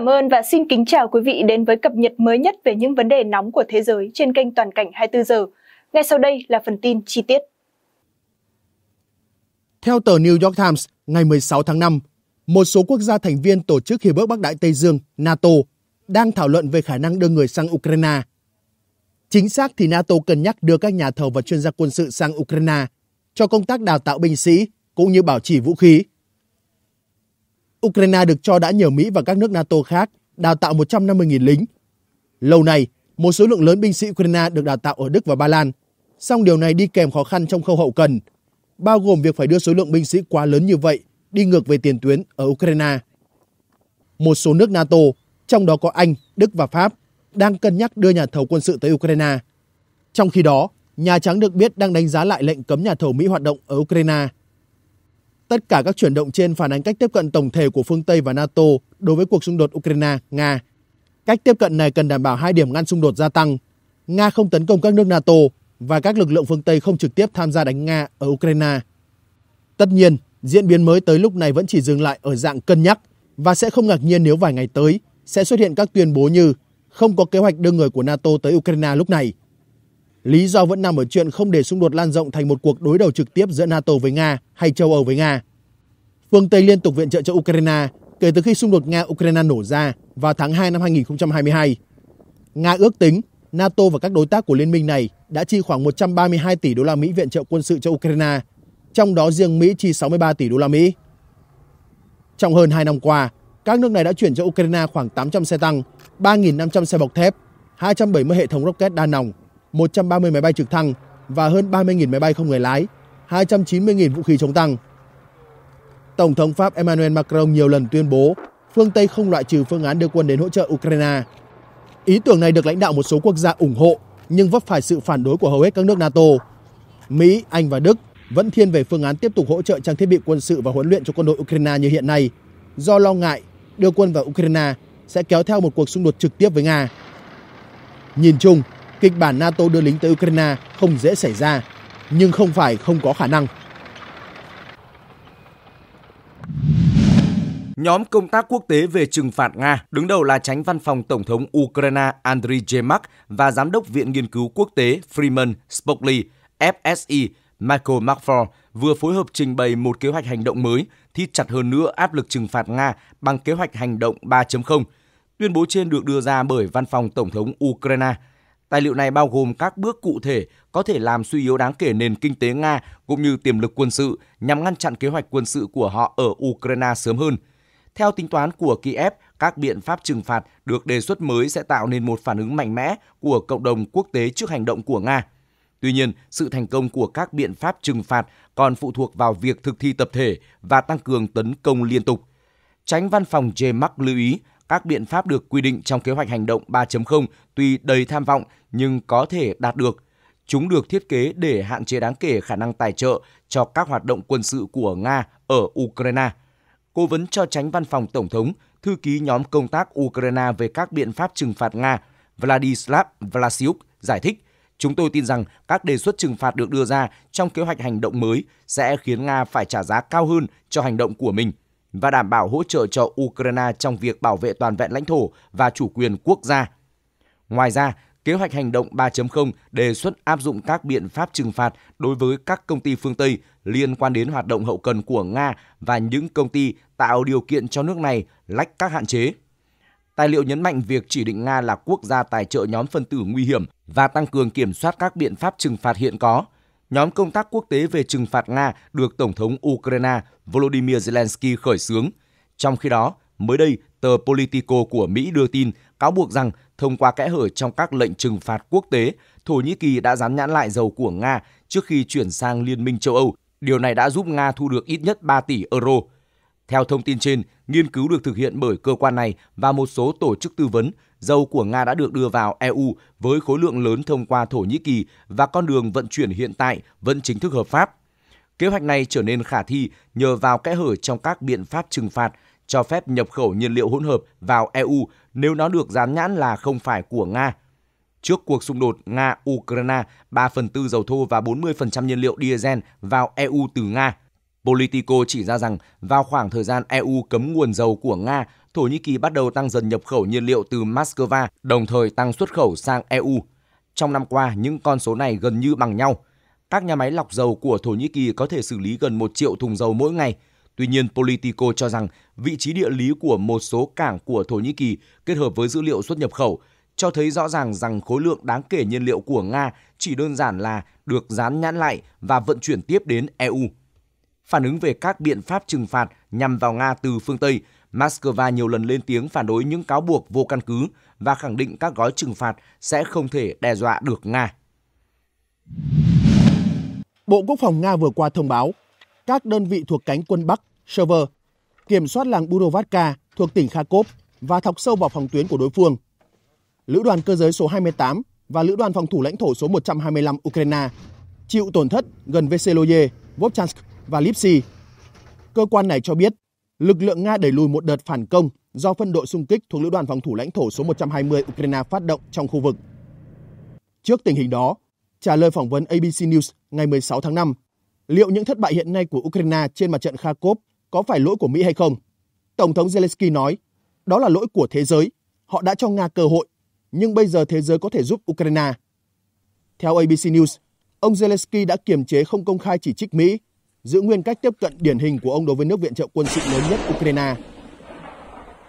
cảm ơn và xin kính chào quý vị đến với cập nhật mới nhất về những vấn đề nóng của thế giới trên kênh Toàn cảnh 24 giờ. Ngay sau đây là phần tin chi tiết. Theo tờ New York Times, ngày 16 tháng 5, một số quốc gia thành viên Tổ chức Hiệp ước Bắc Đại Tây Dương NATO đang thảo luận về khả năng đưa người sang Ukraine. Chính xác thì NATO cân nhắc đưa các nhà thầu và chuyên gia quân sự sang Ukraine cho công tác đào tạo binh sĩ cũng như bảo trì vũ khí Ukraine được cho đã nhờ Mỹ và các nước NATO khác đào tạo 150.000 lính. Lâu nay, một số lượng lớn binh sĩ Ukraine được đào tạo ở Đức và Ba Lan, song điều này đi kèm khó khăn trong khâu hậu cần, bao gồm việc phải đưa số lượng binh sĩ quá lớn như vậy đi ngược về tiền tuyến ở Ukraine. Một số nước NATO, trong đó có Anh, Đức và Pháp, đang cân nhắc đưa nhà thầu quân sự tới Ukraine. Trong khi đó, Nhà Trắng được biết đang đánh giá lại lệnh cấm nhà thầu Mỹ hoạt động ở Ukraine – Tất cả các chuyển động trên phản ánh cách tiếp cận tổng thể của phương Tây và NATO đối với cuộc xung đột Ukraine-Nga. Cách tiếp cận này cần đảm bảo hai điểm ngăn xung đột gia tăng. Nga không tấn công các nước NATO và các lực lượng phương Tây không trực tiếp tham gia đánh Nga ở Ukraine. Tất nhiên, diễn biến mới tới lúc này vẫn chỉ dừng lại ở dạng cân nhắc và sẽ không ngạc nhiên nếu vài ngày tới sẽ xuất hiện các tuyên bố như không có kế hoạch đưa người của NATO tới Ukraine lúc này – Lý do vẫn nằm ở chuyện không để xung đột lan rộng thành một cuộc đối đầu trực tiếp giữa NATO với Nga hay châu Âu với Nga. Phương Tây liên tục viện trợ cho Ukraine kể từ khi xung đột Nga-Ukraine nổ ra vào tháng 2 năm 2022. Nga ước tính NATO và các đối tác của liên minh này đã chi khoảng 132 tỷ đô la Mỹ viện trợ quân sự cho Ukraine, trong đó riêng Mỹ chi 63 tỷ đô la Mỹ. Trong hơn 2 năm qua, các nước này đã chuyển cho Ukraine khoảng 800 xe tăng, 3.500 xe bọc thép, 270 hệ thống rocket đa nòng 130 máy bay trực thăng và hơn 30.000 máy bay không người lái, 290.000 vũ khí chống tăng. Tổng thống Pháp Emmanuel Macron nhiều lần tuyên bố phương Tây không loại trừ phương án đưa quân đến hỗ trợ Ukraine. Ý tưởng này được lãnh đạo một số quốc gia ủng hộ nhưng vấp phải sự phản đối của hầu hết các nước NATO. Mỹ, Anh và Đức vẫn thiên về phương án tiếp tục hỗ trợ trang thiết bị quân sự và huấn luyện cho quân đội Ukraine như hiện nay, do lo ngại đưa quân vào Ukraine sẽ kéo theo một cuộc xung đột trực tiếp với Nga. Nhìn chung, kịch bản NATO đưa lính tới Ukraine không dễ xảy ra, nhưng không phải không có khả năng. Nhóm công tác quốc tế về trừng phạt Nga, đứng đầu là tránh văn phòng Tổng thống Ukraine Andriy Yemak và Giám đốc Viện Nghiên cứu Quốc tế Freeman Spockley, FSI, Michael Markford vừa phối hợp trình bày một kế hoạch hành động mới thi chặt hơn nữa áp lực trừng phạt Nga bằng kế hoạch hành động 3.0. Tuyên bố trên được đưa ra bởi văn phòng Tổng thống Ukraine Tài liệu này bao gồm các bước cụ thể có thể làm suy yếu đáng kể nền kinh tế Nga cũng như tiềm lực quân sự nhằm ngăn chặn kế hoạch quân sự của họ ở Ukraine sớm hơn. Theo tính toán của Kiev, các biện pháp trừng phạt được đề xuất mới sẽ tạo nên một phản ứng mạnh mẽ của cộng đồng quốc tế trước hành động của Nga. Tuy nhiên, sự thành công của các biện pháp trừng phạt còn phụ thuộc vào việc thực thi tập thể và tăng cường tấn công liên tục. Tránh văn phòng J. Mark lưu ý các biện pháp được quy định trong kế hoạch hành động 3.0 tuy đầy tham vọng nhưng có thể đạt được. Chúng được thiết kế để hạn chế đáng kể khả năng tài trợ cho các hoạt động quân sự của Nga ở Ukraine. Cố vấn cho tránh văn phòng Tổng thống, thư ký nhóm công tác Ukraine về các biện pháp trừng phạt Nga Vladislav Vlasiuk giải thích, chúng tôi tin rằng các đề xuất trừng phạt được đưa ra trong kế hoạch hành động mới sẽ khiến Nga phải trả giá cao hơn cho hành động của mình và đảm bảo hỗ trợ cho Ukraine trong việc bảo vệ toàn vẹn lãnh thổ và chủ quyền quốc gia. Ngoài ra, kế hoạch hành động 3.0 đề xuất áp dụng các biện pháp trừng phạt đối với các công ty phương Tây liên quan đến hoạt động hậu cần của Nga và những công ty tạo điều kiện cho nước này lách các hạn chế. Tài liệu nhấn mạnh việc chỉ định Nga là quốc gia tài trợ nhóm phân tử nguy hiểm và tăng cường kiểm soát các biện pháp trừng phạt hiện có – nhóm công tác quốc tế về trừng phạt Nga được Tổng thống Ukraine Volodymyr Zelensky khởi xướng. Trong khi đó, mới đây, tờ Politico của Mỹ đưa tin cáo buộc rằng thông qua kẽ hở trong các lệnh trừng phạt quốc tế, Thổ Nhĩ Kỳ đã dán nhãn lại dầu của Nga trước khi chuyển sang Liên minh châu Âu. Điều này đã giúp Nga thu được ít nhất 3 tỷ euro. Theo thông tin trên, nghiên cứu được thực hiện bởi cơ quan này và một số tổ chức tư vấn dầu của Nga đã được đưa vào EU với khối lượng lớn thông qua Thổ Nhĩ Kỳ và con đường vận chuyển hiện tại vẫn chính thức hợp pháp. Kế hoạch này trở nên khả thi nhờ vào kẽ hở trong các biện pháp trừng phạt cho phép nhập khẩu nhiên liệu hỗn hợp vào EU nếu nó được dán nhãn là không phải của Nga. Trước cuộc xung đột Nga-Ukraine, 3 phần tư dầu thô và 40% nhiên liệu diesel vào EU từ Nga. Politico chỉ ra rằng vào khoảng thời gian EU cấm nguồn dầu của Nga Thổ Nhĩ Kỳ bắt đầu tăng dần nhập khẩu nhiên liệu từ Moscow, đồng thời tăng xuất khẩu sang EU. Trong năm qua, những con số này gần như bằng nhau. Các nhà máy lọc dầu của Thổ Nhĩ Kỳ có thể xử lý gần 1 triệu thùng dầu mỗi ngày. Tuy nhiên, Politico cho rằng vị trí địa lý của một số cảng của Thổ Nhĩ Kỳ kết hợp với dữ liệu xuất nhập khẩu cho thấy rõ ràng rằng khối lượng đáng kể nhiên liệu của Nga chỉ đơn giản là được dán nhãn lại và vận chuyển tiếp đến EU. Phản ứng về các biện pháp trừng phạt nhằm vào Nga từ phương Tây, Moscow nhiều lần lên tiếng phản đối những cáo buộc vô căn cứ và khẳng định các gói trừng phạt sẽ không thể đe dọa được Nga. Bộ Quốc phòng Nga vừa qua thông báo, các đơn vị thuộc cánh quân Bắc, Server, kiểm soát làng Burovatka thuộc tỉnh Kharkov và thọc sâu vào phòng tuyến của đối phương. Lữ đoàn cơ giới số 28 và Lữ đoàn phòng thủ lãnh thổ số 125 Ukraine chịu tổn thất gần Veseloye, Vovchansk và Lipsy. Cơ quan này cho biết lực lượng Nga đẩy lùi một đợt phản công do phân đội xung kích thuộc lữ đoàn phòng thủ lãnh thổ số 120 Ukraine phát động trong khu vực. Trước tình hình đó, trả lời phỏng vấn ABC News ngày 16 tháng 5, liệu những thất bại hiện nay của Ukraine trên mặt trận Kharkov có phải lỗi của Mỹ hay không? Tổng thống Zelensky nói, đó là lỗi của thế giới, họ đã cho Nga cơ hội, nhưng bây giờ thế giới có thể giúp Ukraine. Theo ABC News, ông Zelensky đã kiềm chế không công khai chỉ trích Mỹ giữ nguyên cách tiếp cận điển hình của ông đối với nước viện trợ quân sự lớn nhất Ukraine.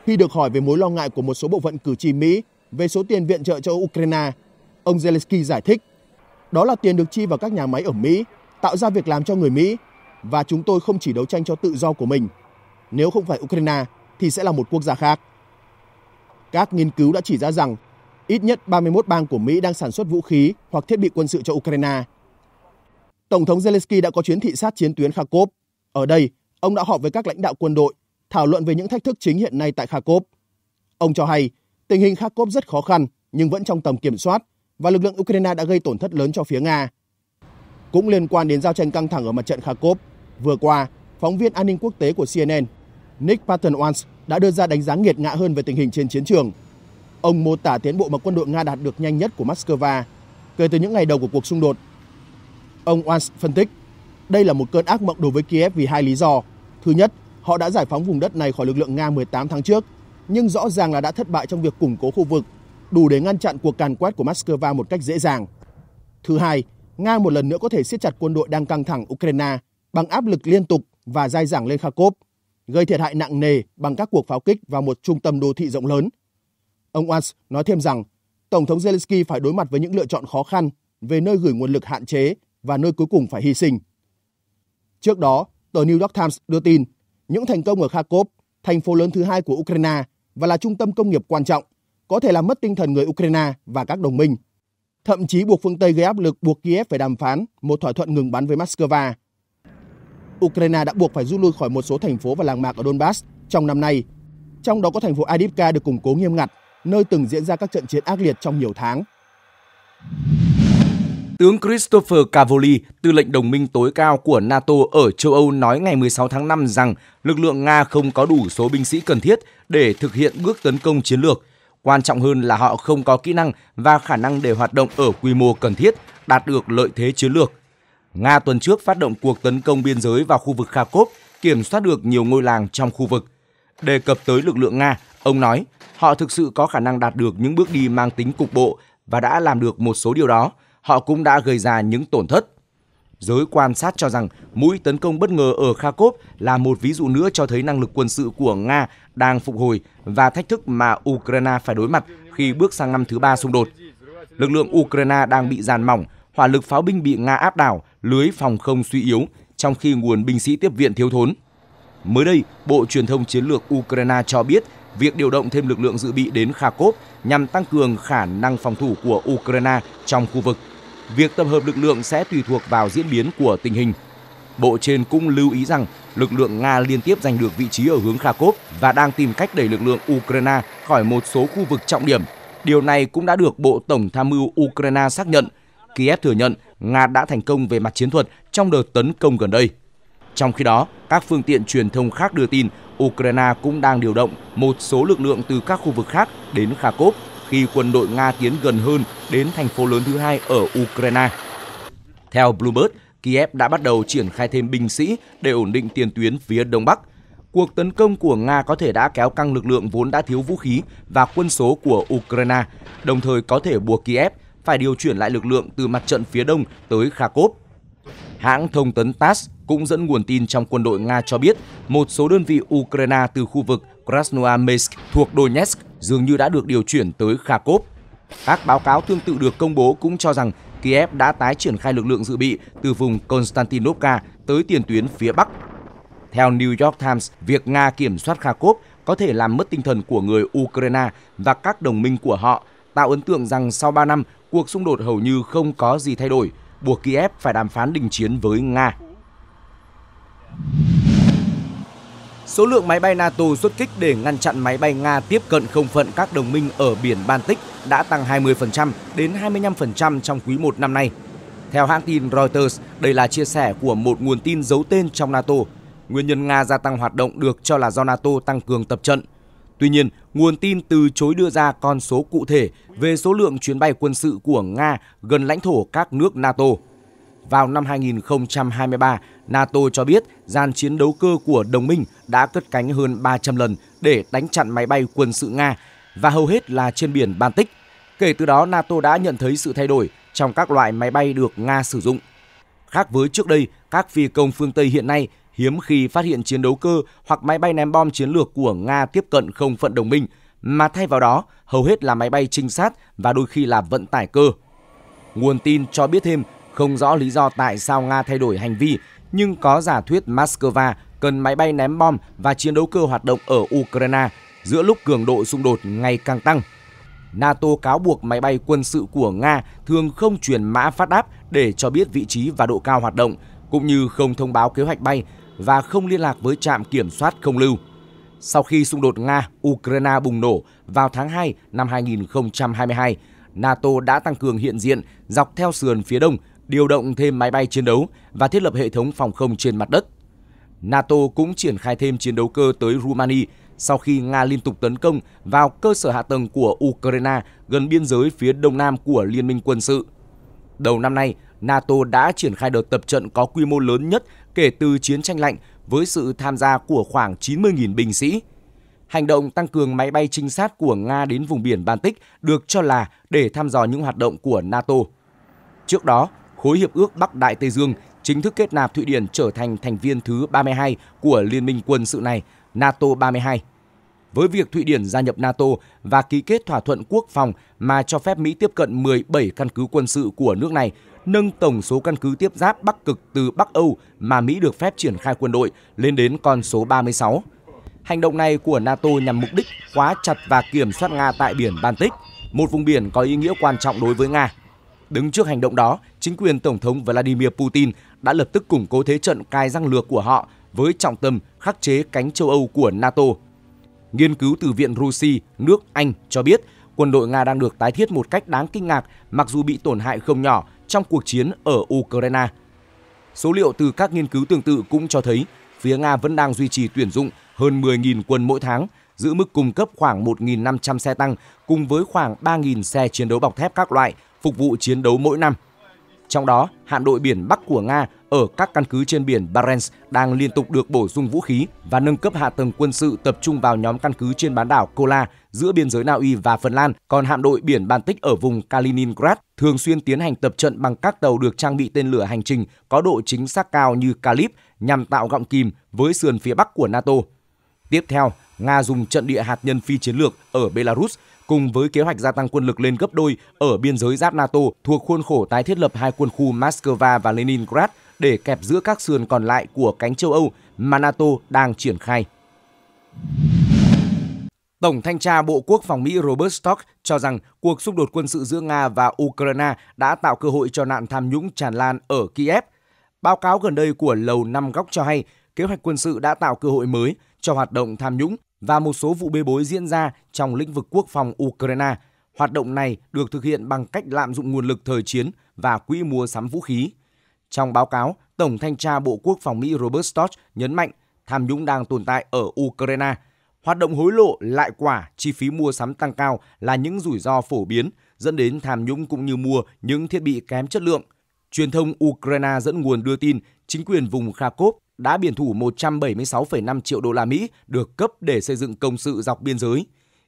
Khi được hỏi về mối lo ngại của một số bộ phận cử tri Mỹ về số tiền viện trợ cho Ukraine, ông Zelensky giải thích, đó là tiền được chi vào các nhà máy ở Mỹ, tạo ra việc làm cho người Mỹ và chúng tôi không chỉ đấu tranh cho tự do của mình. Nếu không phải Ukraine thì sẽ là một quốc gia khác. Các nghiên cứu đã chỉ ra rằng ít nhất 31 bang của Mỹ đang sản xuất vũ khí hoặc thiết bị quân sự cho Ukraine Tổng thống Zelensky đã có chuyến thị sát chiến tuyến Kharkov. Ở đây, ông đã họp với các lãnh đạo quân đội, thảo luận về những thách thức chính hiện nay tại Kharkov. Ông cho hay, tình hình Kharkov rất khó khăn nhưng vẫn trong tầm kiểm soát và lực lượng Ukraine đã gây tổn thất lớn cho phía Nga. Cũng liên quan đến giao tranh căng thẳng ở mặt trận Kharkov, vừa qua, phóng viên an ninh quốc tế của CNN, Nick Patton Wans đã đưa ra đánh giá nghiệt ngã hơn về tình hình trên chiến trường. Ông mô tả tiến bộ mà quân đội Nga đạt được nhanh nhất của Moscow kể từ những ngày đầu của cuộc xung đột Ông Oans phân tích, đây là một cơn ác mộng đối với Kiev vì hai lý do. Thứ nhất, họ đã giải phóng vùng đất này khỏi lực lượng Nga 18 tháng trước, nhưng rõ ràng là đã thất bại trong việc củng cố khu vực, đủ để ngăn chặn cuộc càn quét của Moscow một cách dễ dàng. Thứ hai, Nga một lần nữa có thể siết chặt quân đội đang căng thẳng Ukraine bằng áp lực liên tục và dai dẳng lên Kharkov, gây thiệt hại nặng nề bằng các cuộc pháo kích vào một trung tâm đô thị rộng lớn. Ông Walsh nói thêm rằng, Tổng thống Zelensky phải đối mặt với những lựa chọn khó khăn về nơi gửi nguồn lực hạn chế và nơi cuối cùng phải hy sinh. Trước đó, tờ New York Times đưa tin những thành công ở Kharkov, thành phố lớn thứ hai của Ukraine và là trung tâm công nghiệp quan trọng, có thể làm mất tinh thần người Ukraine và các đồng minh. Thậm chí buộc phương Tây gây áp lực buộc Kiev phải đàm phán một thỏa thuận ngừng bắn với Moscow. Ukraine đã buộc phải rút lui khỏi một số thành phố và làng mạc ở Donbass trong năm nay, trong đó có thành phố Adivka được củng cố nghiêm ngặt, nơi từng diễn ra các trận chiến ác liệt trong nhiều tháng. Tướng Christopher Cavoli, tư lệnh đồng minh tối cao của NATO ở châu Âu nói ngày 16 tháng 5 rằng lực lượng Nga không có đủ số binh sĩ cần thiết để thực hiện bước tấn công chiến lược. Quan trọng hơn là họ không có kỹ năng và khả năng để hoạt động ở quy mô cần thiết, đạt được lợi thế chiến lược. Nga tuần trước phát động cuộc tấn công biên giới vào khu vực Kharkov, kiểm soát được nhiều ngôi làng trong khu vực. Đề cập tới lực lượng Nga, ông nói họ thực sự có khả năng đạt được những bước đi mang tính cục bộ và đã làm được một số điều đó – họ cũng đã gây ra những tổn thất. Giới quan sát cho rằng mũi tấn công bất ngờ ở Kharkov là một ví dụ nữa cho thấy năng lực quân sự của Nga đang phục hồi và thách thức mà Ukraine phải đối mặt khi bước sang năm thứ ba xung đột. Lực lượng Ukraine đang bị giàn mỏng, hỏa lực pháo binh bị Nga áp đảo, lưới phòng không suy yếu, trong khi nguồn binh sĩ tiếp viện thiếu thốn. Mới đây, Bộ Truyền thông Chiến lược Ukraine cho biết việc điều động thêm lực lượng dự bị đến Kharkov nhằm tăng cường khả năng phòng thủ của Ukraine trong khu vực việc tập hợp lực lượng sẽ tùy thuộc vào diễn biến của tình hình. Bộ trên cũng lưu ý rằng lực lượng Nga liên tiếp giành được vị trí ở hướng Kharkov và đang tìm cách đẩy lực lượng Ukraine khỏi một số khu vực trọng điểm. Điều này cũng đã được Bộ Tổng tham mưu Ukraine xác nhận. Kiev thừa nhận Nga đã thành công về mặt chiến thuật trong đợt tấn công gần đây. Trong khi đó, các phương tiện truyền thông khác đưa tin Ukraine cũng đang điều động một số lực lượng từ các khu vực khác đến Kharkov khi quân đội Nga tiến gần hơn đến thành phố lớn thứ hai ở Ukraine. Theo Bloomberg, Kiev đã bắt đầu triển khai thêm binh sĩ để ổn định tiền tuyến phía đông bắc. Cuộc tấn công của Nga có thể đã kéo căng lực lượng vốn đã thiếu vũ khí và quân số của Ukraine, đồng thời có thể buộc Kiev phải điều chuyển lại lực lượng từ mặt trận phía đông tới Kharkov. Hãng thông tấn TASS cũng dẫn nguồn tin trong quân đội Nga cho biết một số đơn vị Ukraine từ khu vực Krasnoyarsk thuộc Donetsk dường như đã được điều chuyển tới Kharkov. Các báo cáo tương tự được công bố cũng cho rằng Kiev đã tái triển khai lực lượng dự bị từ vùng Konstantinovka tới tiền tuyến phía Bắc. Theo New York Times, việc Nga kiểm soát Kharkov có thể làm mất tinh thần của người Ukraine và các đồng minh của họ, tạo ấn tượng rằng sau 3 năm, cuộc xung đột hầu như không có gì thay đổi, buộc Kiev phải đàm phán đình chiến với Nga số lượng máy bay NATO xuất kích để ngăn chặn máy bay Nga tiếp cận không phận các đồng minh ở biển Baltic đã tăng 20% đến 25% trong quý 1 năm nay. Theo hãng tin Reuters, đây là chia sẻ của một nguồn tin giấu tên trong NATO. Nguyên nhân Nga gia tăng hoạt động được cho là do NATO tăng cường tập trận. Tuy nhiên, nguồn tin từ chối đưa ra con số cụ thể về số lượng chuyến bay quân sự của Nga gần lãnh thổ các nước NATO vào năm 2023, NATO cho biết gian chiến đấu cơ của đồng minh đã cất cánh hơn 300 lần để đánh chặn máy bay quân sự Nga và hầu hết là trên biển Baltic. Kể từ đó, NATO đã nhận thấy sự thay đổi trong các loại máy bay được Nga sử dụng. Khác với trước đây, các phi công phương Tây hiện nay hiếm khi phát hiện chiến đấu cơ hoặc máy bay ném bom chiến lược của Nga tiếp cận không phận đồng minh, mà thay vào đó hầu hết là máy bay trinh sát và đôi khi là vận tải cơ. Nguồn tin cho biết thêm không rõ lý do tại sao Nga thay đổi hành vi, nhưng có giả thuyết Moscow cần máy bay ném bom và chiến đấu cơ hoạt động ở Ukraine giữa lúc cường độ xung đột ngày càng tăng. NATO cáo buộc máy bay quân sự của Nga thường không truyền mã phát đáp để cho biết vị trí và độ cao hoạt động, cũng như không thông báo kế hoạch bay và không liên lạc với trạm kiểm soát không lưu. Sau khi xung đột Nga-Ukraine bùng nổ vào tháng 2 năm 2022, NATO đã tăng cường hiện diện dọc theo sườn phía đông điều động thêm máy bay chiến đấu và thiết lập hệ thống phòng không trên mặt đất. NATO cũng triển khai thêm chiến đấu cơ tới Rumania sau khi Nga liên tục tấn công vào cơ sở hạ tầng của Ukraine gần biên giới phía đông nam của Liên minh quân sự. Đầu năm nay, NATO đã triển khai đợt tập trận có quy mô lớn nhất kể từ chiến tranh lạnh với sự tham gia của khoảng 90.000 binh sĩ. Hành động tăng cường máy bay trinh sát của Nga đến vùng biển Baltic được cho là để thăm dò những hoạt động của NATO. Trước đó, khối hiệp ước Bắc Đại Tây Dương chính thức kết nạp Thụy Điển trở thành thành viên thứ 32 của Liên minh quân sự này, NATO 32. Với việc Thụy Điển gia nhập NATO và ký kết thỏa thuận quốc phòng mà cho phép Mỹ tiếp cận 17 căn cứ quân sự của nước này, nâng tổng số căn cứ tiếp giáp Bắc Cực từ Bắc Âu mà Mỹ được phép triển khai quân đội lên đến con số 36. Hành động này của NATO nhằm mục đích khóa chặt và kiểm soát Nga tại biển Baltic, một vùng biển có ý nghĩa quan trọng đối với Nga. Đứng trước hành động đó, chính quyền Tổng thống Vladimir Putin đã lập tức củng cố thế trận cai răng lược của họ với trọng tâm khắc chế cánh châu Âu của NATO. Nghiên cứu từ Viện Rusi, nước Anh cho biết quân đội Nga đang được tái thiết một cách đáng kinh ngạc mặc dù bị tổn hại không nhỏ trong cuộc chiến ở Ukraine. Số liệu từ các nghiên cứu tương tự cũng cho thấy phía Nga vẫn đang duy trì tuyển dụng hơn 10.000 quân mỗi tháng, giữ mức cung cấp khoảng 1.500 xe tăng cùng với khoảng 3.000 xe chiến đấu bọc thép các loại phục vụ chiến đấu mỗi năm. Trong đó, hạm đội biển Bắc của Nga ở các căn cứ trên biển Barents đang liên tục được bổ sung vũ khí và nâng cấp hạ tầng quân sự tập trung vào nhóm căn cứ trên bán đảo Kola giữa biên giới Na Uy và Phần Lan, còn hạm đội biển Baltic ở vùng Kaliningrad thường xuyên tiến hành tập trận bằng các tàu được trang bị tên lửa hành trình có độ chính xác cao như Kalib nhằm tạo gọng kìm với sườn phía bắc của NATO. Tiếp theo, Nga dùng trận địa hạt nhân phi chiến lược ở Belarus cùng với kế hoạch gia tăng quân lực lên gấp đôi ở biên giới giáp NATO thuộc khuôn khổ tái thiết lập hai quân khu Moscow và Leningrad để kẹp giữa các sườn còn lại của cánh châu Âu mà NATO đang triển khai. Tổng thanh tra Bộ Quốc phòng Mỹ Robert Stock cho rằng cuộc xung đột quân sự giữa Nga và Ukraine đã tạo cơ hội cho nạn tham nhũng tràn lan ở Kiev. Báo cáo gần đây của Lầu Năm Góc cho hay, kế hoạch quân sự đã tạo cơ hội mới cho hoạt động tham nhũng và một số vụ bê bối diễn ra trong lĩnh vực quốc phòng Ukraine. Hoạt động này được thực hiện bằng cách lạm dụng nguồn lực thời chiến và quỹ mua sắm vũ khí. Trong báo cáo, Tổng thanh tra Bộ Quốc phòng Mỹ Robert Storch nhấn mạnh tham nhũng đang tồn tại ở Ukraine. Hoạt động hối lộ, lại quả, chi phí mua sắm tăng cao là những rủi ro phổ biến dẫn đến tham nhũng cũng như mua những thiết bị kém chất lượng. Truyền thông Ukraine dẫn nguồn đưa tin chính quyền vùng Kharkov đã biển thủ 176,5 triệu đô la Mỹ được cấp để xây dựng công sự dọc biên giới.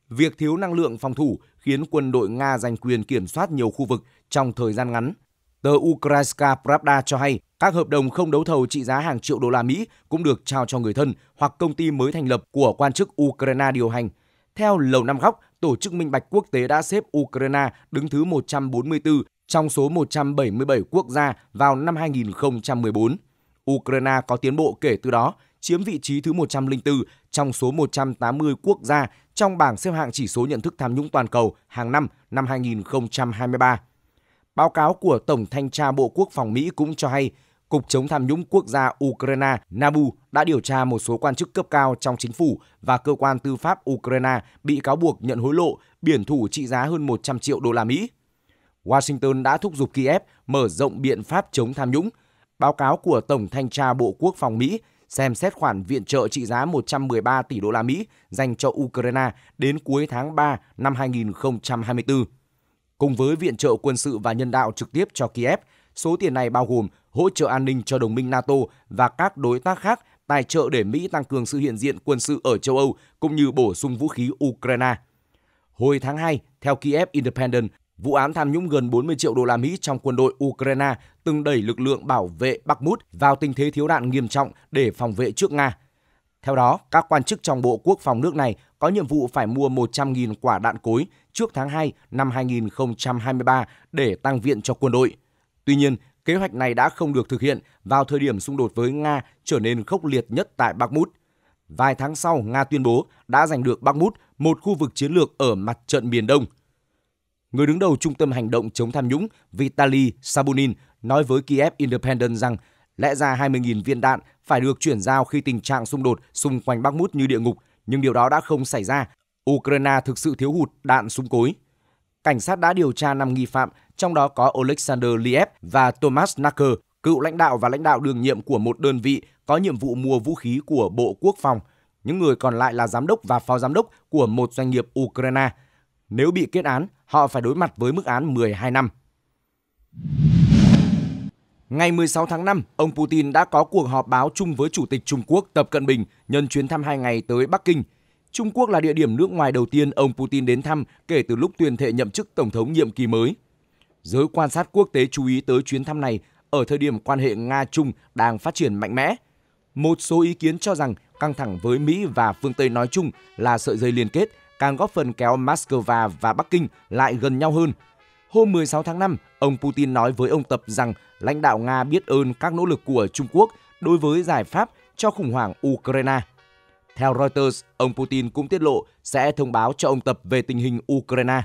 Việc thiếu năng lượng phòng thủ khiến quân đội Nga giành quyền kiểm soát nhiều khu vực trong thời gian ngắn. Tờ Ukrainska Pravda cho hay các hợp đồng không đấu thầu trị giá hàng triệu đô la Mỹ cũng được trao cho người thân hoặc công ty mới thành lập của quan chức Ukraine điều hành. Theo Lầu Năm Góc, Tổ chức Minh Bạch Quốc tế đã xếp Ukraine đứng thứ 144 trong số 177 quốc gia vào năm 2014. Ukraine có tiến bộ kể từ đó, chiếm vị trí thứ 104 trong số 180 quốc gia trong bảng xếp hạng chỉ số nhận thức tham nhũng toàn cầu hàng năm năm 2023. Báo cáo của Tổng Thanh tra Bộ Quốc phòng Mỹ cũng cho hay, Cục chống tham nhũng quốc gia Ukraine NABU đã điều tra một số quan chức cấp cao trong chính phủ và cơ quan tư pháp Ukraine bị cáo buộc nhận hối lộ, biển thủ trị giá hơn 100 triệu đô la Mỹ. Washington đã thúc giục Kiev mở rộng biện pháp chống tham nhũng báo cáo của Tổng Thanh tra Bộ Quốc phòng Mỹ xem xét khoản viện trợ trị giá 113 tỷ đô la Mỹ dành cho Ukraine đến cuối tháng 3 năm 2024. Cùng với viện trợ quân sự và nhân đạo trực tiếp cho Kiev, số tiền này bao gồm hỗ trợ an ninh cho đồng minh NATO và các đối tác khác tài trợ để Mỹ tăng cường sự hiện diện quân sự ở châu Âu cũng như bổ sung vũ khí Ukraine. Hồi tháng 2, theo Kiev Independent, Vụ án tham nhũng gần 40 triệu đô la Mỹ trong quân đội Ukraine từng đẩy lực lượng bảo vệ Bakhmut vào tình thế thiếu đạn nghiêm trọng để phòng vệ trước Nga. Theo đó, các quan chức trong Bộ Quốc phòng nước này có nhiệm vụ phải mua 100.000 quả đạn cối trước tháng 2 năm 2023 để tăng viện cho quân đội. Tuy nhiên, kế hoạch này đã không được thực hiện vào thời điểm xung đột với Nga trở nên khốc liệt nhất tại Bakhmut. Vài tháng sau, Nga tuyên bố đã giành được Bakhmut, một khu vực chiến lược ở mặt trận miền Đông – Người đứng đầu Trung tâm Hành động chống tham nhũng Vitaly Sabunin nói với Kiev Independent rằng lẽ ra 20.000 viên đạn phải được chuyển giao khi tình trạng xung đột xung quanh Bakhmut như địa ngục, nhưng điều đó đã không xảy ra. Ukraine thực sự thiếu hụt đạn súng cối. Cảnh sát đã điều tra 5 nghi phạm, trong đó có Alexander Liev và Thomas Nacker, cựu lãnh đạo và lãnh đạo đương nhiệm của một đơn vị có nhiệm vụ mua vũ khí của Bộ Quốc phòng. Những người còn lại là giám đốc và phó giám đốc của một doanh nghiệp Ukraine – nếu bị kết án, họ phải đối mặt với mức án 12 năm. Ngày 16 tháng 5, ông Putin đã có cuộc họp báo chung với Chủ tịch Trung Quốc Tập Cận Bình nhân chuyến thăm hai ngày tới Bắc Kinh. Trung Quốc là địa điểm nước ngoài đầu tiên ông Putin đến thăm kể từ lúc tuyên thệ nhậm chức Tổng thống nhiệm kỳ mới. Giới quan sát quốc tế chú ý tới chuyến thăm này ở thời điểm quan hệ Nga-Trung đang phát triển mạnh mẽ. Một số ý kiến cho rằng căng thẳng với Mỹ và phương Tây nói chung là sợi dây liên kết càng góp phần kéo Moscow và Bắc Kinh lại gần nhau hơn. Hôm 16 tháng 5, ông Putin nói với ông Tập rằng lãnh đạo Nga biết ơn các nỗ lực của Trung Quốc đối với giải pháp cho khủng hoảng Ukraine. Theo Reuters, ông Putin cũng tiết lộ sẽ thông báo cho ông Tập về tình hình Ukraine.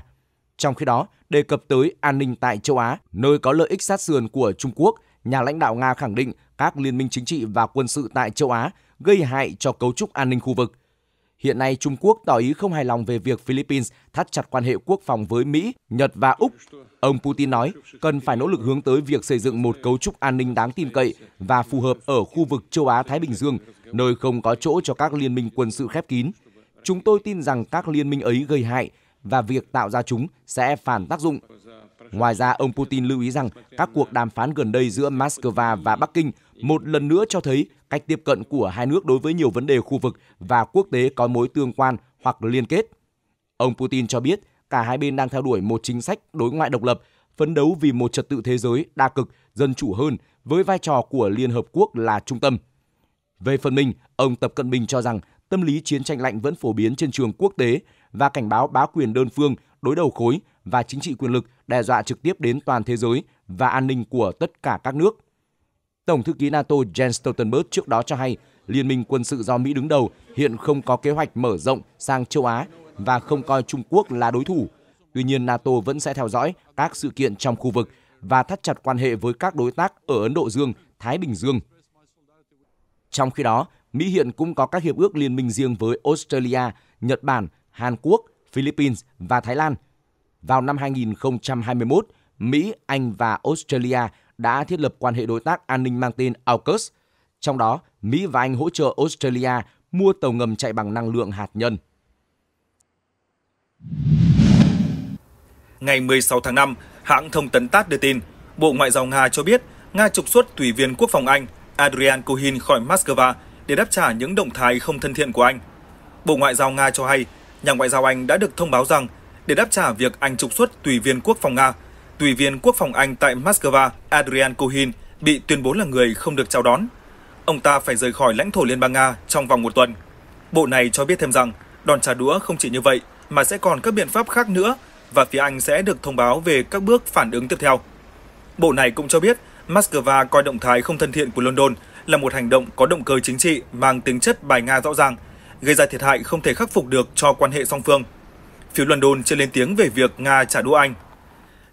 Trong khi đó, đề cập tới an ninh tại châu Á, nơi có lợi ích sát sườn của Trung Quốc, nhà lãnh đạo Nga khẳng định các liên minh chính trị và quân sự tại châu Á gây hại cho cấu trúc an ninh khu vực, Hiện nay, Trung Quốc tỏ ý không hài lòng về việc Philippines thắt chặt quan hệ quốc phòng với Mỹ, Nhật và Úc. Ông Putin nói, cần phải nỗ lực hướng tới việc xây dựng một cấu trúc an ninh đáng tin cậy và phù hợp ở khu vực châu Á-Thái Bình Dương, nơi không có chỗ cho các liên minh quân sự khép kín. Chúng tôi tin rằng các liên minh ấy gây hại và việc tạo ra chúng sẽ phản tác dụng. Ngoài ra, ông Putin lưu ý rằng các cuộc đàm phán gần đây giữa Moscow và Bắc Kinh một lần nữa cho thấy cách tiếp cận của hai nước đối với nhiều vấn đề khu vực và quốc tế có mối tương quan hoặc liên kết. Ông Putin cho biết cả hai bên đang theo đuổi một chính sách đối ngoại độc lập, phấn đấu vì một trật tự thế giới đa cực, dân chủ hơn với vai trò của Liên Hợp Quốc là trung tâm. Về phần mình, ông Tập Cận Bình cho rằng tâm lý chiến tranh lạnh vẫn phổ biến trên trường quốc tế và cảnh báo bá quyền đơn phương, đối đầu khối và chính trị quyền lực đe dọa trực tiếp đến toàn thế giới và an ninh của tất cả các nước. Tổng thư ký NATO Jens Stoltenberg trước đó cho hay Liên minh quân sự do Mỹ đứng đầu hiện không có kế hoạch mở rộng sang châu Á và không coi Trung Quốc là đối thủ. Tuy nhiên, NATO vẫn sẽ theo dõi các sự kiện trong khu vực và thắt chặt quan hệ với các đối tác ở Ấn Độ Dương, Thái Bình Dương. Trong khi đó, Mỹ hiện cũng có các hiệp ước liên minh riêng với Australia, Nhật Bản Hàn Quốc, Philippines và Thái Lan. Vào năm 2021, Mỹ, Anh và Australia đã thiết lập quan hệ đối tác an ninh mang tên AUKUS. Trong đó, Mỹ và Anh hỗ trợ Australia mua tàu ngầm chạy bằng năng lượng hạt nhân. Ngày 16 tháng 5, hãng thông tấn TASS đưa tin, Bộ Ngoại giao Nga cho biết Nga trục xuất tùy viên quốc phòng Anh Adrian Cohin khỏi Moscow để đáp trả những động thái không thân thiện của Anh. Bộ Ngoại giao Nga cho hay nhà ngoại giao Anh đã được thông báo rằng để đáp trả việc Anh trục xuất tùy viên quốc phòng Nga, tùy viên quốc phòng Anh tại Moscow Adrian Cohin bị tuyên bố là người không được chào đón. Ông ta phải rời khỏi lãnh thổ Liên bang Nga trong vòng một tuần. Bộ này cho biết thêm rằng đòn trả đũa không chỉ như vậy mà sẽ còn các biện pháp khác nữa và phía Anh sẽ được thông báo về các bước phản ứng tiếp theo. Bộ này cũng cho biết Moscow coi động thái không thân thiện của London là một hành động có động cơ chính trị mang tính chất bài Nga rõ ràng – gây ra thiệt hại không thể khắc phục được cho quan hệ song phương. Phía London chưa lên tiếng về việc Nga trả đũa Anh.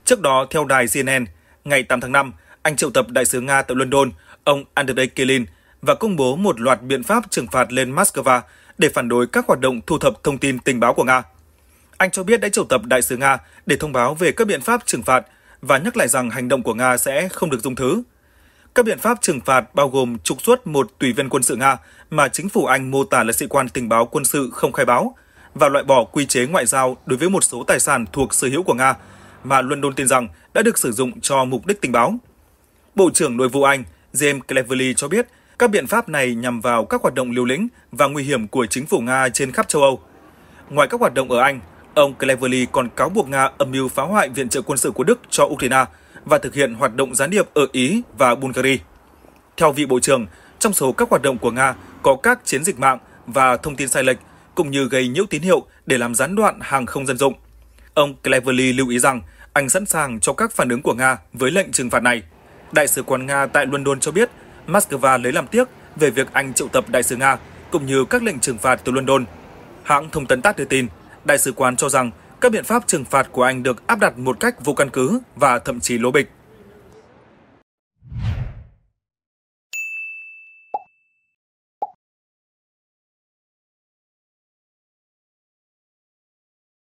Trước đó, theo đài CNN, ngày 8 tháng 5, Anh triệu tập đại sứ Nga tại London, ông Andrei Kelin, và công bố một loạt biện pháp trừng phạt lên Moscow để phản đối các hoạt động thu thập thông tin tình báo của Nga. Anh cho biết đã triệu tập đại sứ Nga để thông báo về các biện pháp trừng phạt và nhắc lại rằng hành động của Nga sẽ không được dung thứ. Các biện pháp trừng phạt bao gồm trục xuất một tùy viên quân sự Nga mà chính phủ Anh mô tả là sĩ quan tình báo quân sự không khai báo và loại bỏ quy chế ngoại giao đối với một số tài sản thuộc sở hữu của Nga mà London tin rằng đã được sử dụng cho mục đích tình báo. Bộ trưởng Nội vụ Anh James Cleverly cho biết các biện pháp này nhằm vào các hoạt động liều lĩnh và nguy hiểm của chính phủ Nga trên khắp châu Âu. Ngoài các hoạt động ở Anh, ông Cleverly còn cáo buộc Nga âm mưu phá hoại viện trợ quân sự của Đức cho Ukraine – và thực hiện hoạt động gián điệp ở Ý và Bulgaria. Theo vị Bộ trưởng, trong số các hoạt động của Nga có các chiến dịch mạng và thông tin sai lệch, cũng như gây nhiễu tín hiệu để làm gián đoạn hàng không dân dụng. Ông Cleverly lưu ý rằng anh sẵn sàng cho các phản ứng của Nga với lệnh trừng phạt này. Đại sứ quán Nga tại London cho biết Moscow lấy làm tiếc về việc Anh triệu tập đại sứ Nga cũng như các lệnh trừng phạt từ London. Hãng thông tấn TASS đưa tin, đại sứ quán cho rằng các biện pháp trừng phạt của anh được áp đặt một cách vô căn cứ và thậm chí lố bịch.